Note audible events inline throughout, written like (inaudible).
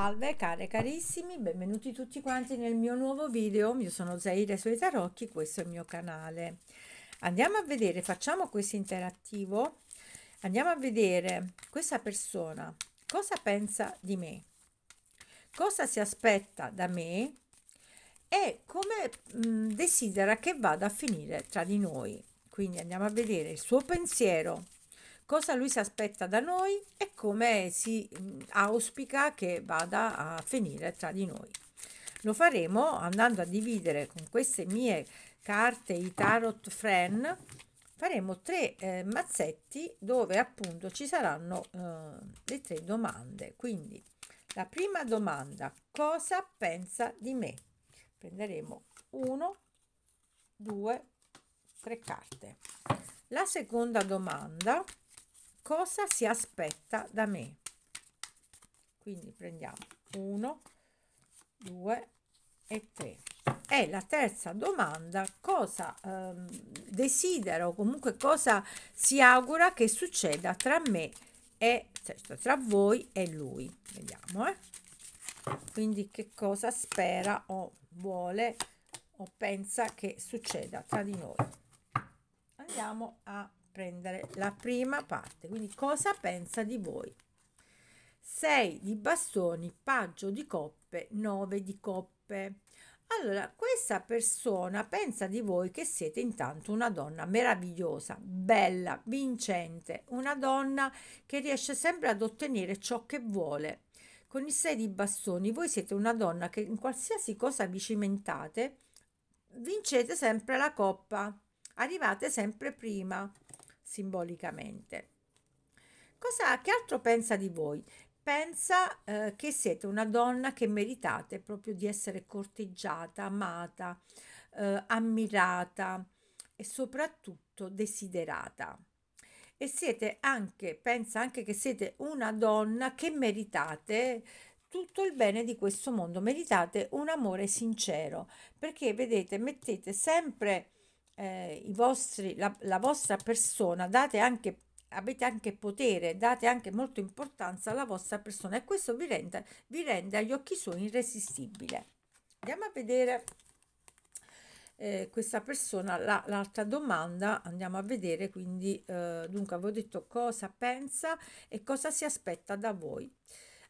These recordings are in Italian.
Salve care carissimi, benvenuti tutti quanti nel mio nuovo video, io sono Zaire sui tarocchi, questo è il mio canale. Andiamo a vedere, facciamo questo interattivo, andiamo a vedere questa persona, cosa pensa di me, cosa si aspetta da me e come mh, mm, desidera che vada a finire tra di noi. Quindi andiamo a vedere il suo pensiero, cosa lui si aspetta da noi e come si auspica che vada a finire tra di noi. Lo faremo andando a dividere con queste mie carte i tarot friend, faremo tre eh, mazzetti dove appunto ci saranno eh, le tre domande. Quindi la prima domanda, cosa pensa di me? Prenderemo 1, 2, 3 carte. La seconda domanda, cosa si aspetta da me quindi prendiamo 1 2 e 3 e la terza domanda cosa ehm, desidero comunque cosa si augura che succeda tra me e cioè, tra voi e lui vediamo eh? quindi che cosa spera o vuole o pensa che succeda tra di noi andiamo a prendere la prima parte, quindi cosa pensa di voi? 6 di bastoni, paggio di coppe, 9 di coppe. Allora, questa persona pensa di voi che siete intanto una donna meravigliosa, bella, vincente, una donna che riesce sempre ad ottenere ciò che vuole. Con i 6 di bastoni voi siete una donna che in qualsiasi cosa vi cimentate, vincete sempre la coppa, arrivate sempre prima simbolicamente. Cosa, che altro pensa di voi? Pensa eh, che siete una donna che meritate proprio di essere corteggiata, amata, eh, ammirata e soprattutto desiderata. E siete anche, pensa anche che siete una donna che meritate tutto il bene di questo mondo, meritate un amore sincero, perché vedete, mettete sempre eh, vostri, la, la, vostra persona, date anche, avete anche potere, date anche molto importanza alla vostra persona e questo vi rende, vi rende agli occhi suoi irresistibile. Andiamo a vedere eh, questa persona, l'altra domanda, andiamo a vedere quindi, eh, dunque avevo detto cosa pensa e cosa si aspetta da voi.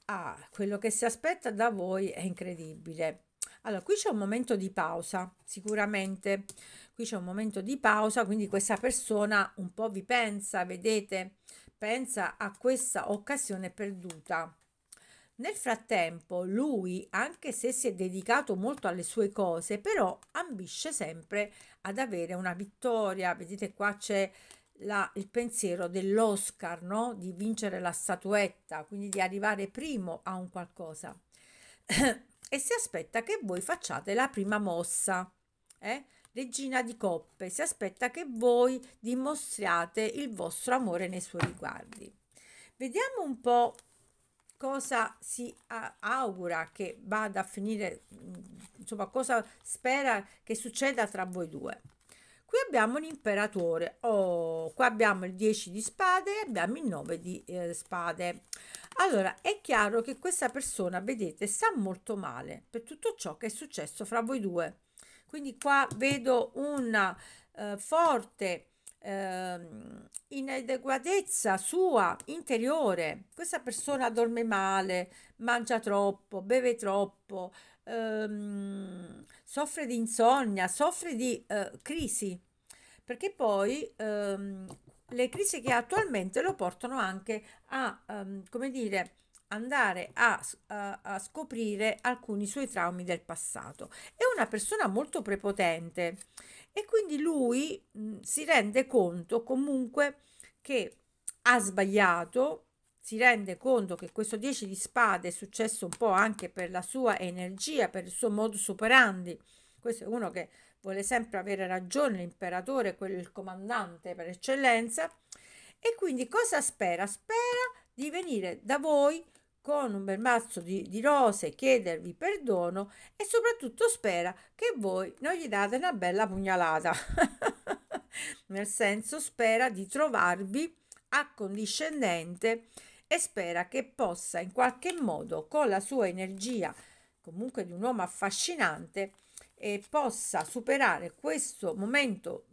Ah, quello che si aspetta da voi è incredibile. Allora, qui c'è un momento di pausa, sicuramente. Qui c'è un momento di pausa, quindi questa persona un po' vi pensa, vedete? Pensa a questa occasione perduta. Nel frattempo, lui, anche se si è dedicato molto alle sue cose, però ambisce sempre ad avere una vittoria. Vedete qua c'è la, il pensiero dell'Oscar, no? di vincere la statuetta, quindi di arrivare primo a un qualcosa. (clears throat) e si aspetta che voi facciate la prima mossa. Eh? Regina di coppe, si aspetta che voi dimostriate il vostro amore nei suoi riguardi. Vediamo un po' cosa si augura che vada a finire, mm, insomma, cosa spera che succeda tra voi due. Qui abbiamo l'imperatore, oh, qua abbiamo il 10 di spade e abbiamo il 9 di eh, spade. Allora, è chiaro che questa persona, vedete, sta molto male per tutto ciò che è successo fra voi due. Quindi qua vedo una eh, forte eh, inadeguatezza sua interiore. Questa persona dorme male, mangia troppo, beve troppo, ehm, soffre di insonnia, soffre di eh, crisi. Perché poi ehm, le crisi che attualmente lo portano anche a, um, come dire, andare a, a, a, scoprire alcuni suoi traumi del passato. È una persona molto prepotente e quindi lui mh, si rende conto comunque che ha sbagliato, si rende conto che questo 10 di spade è successo un po' anche per la sua energia, per il suo modus operandi. Questo è uno che vuole sempre avere ragione l'imperatore, quello il comandante per eccellenza, e quindi cosa spera? Spera di venire da voi con un bel mazzo di, di rose, chiedervi perdono e soprattutto spera che voi non gli date una bella pugnalata. (laughs) Nel senso spera di trovarvi accondiscendente e spera che possa in qualche modo con la sua energia comunque di un uomo affascinante eh, possa superare questo momento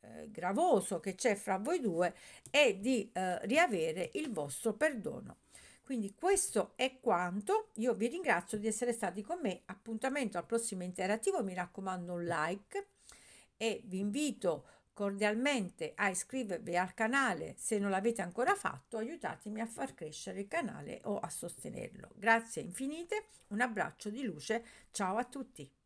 eh, gravoso che c'è fra voi due e di eh, riavere il vostro perdono. Quindi questo è quanto, io vi ringrazio di essere stati con me, appuntamento al prossimo interattivo, mi raccomando un like e vi invito cordialmente a iscrivervi al canale se non l'avete ancora fatto, aiutatemi a far crescere il canale o a sostenerlo. Grazie infinite, un abbraccio di luce, ciao a tutti!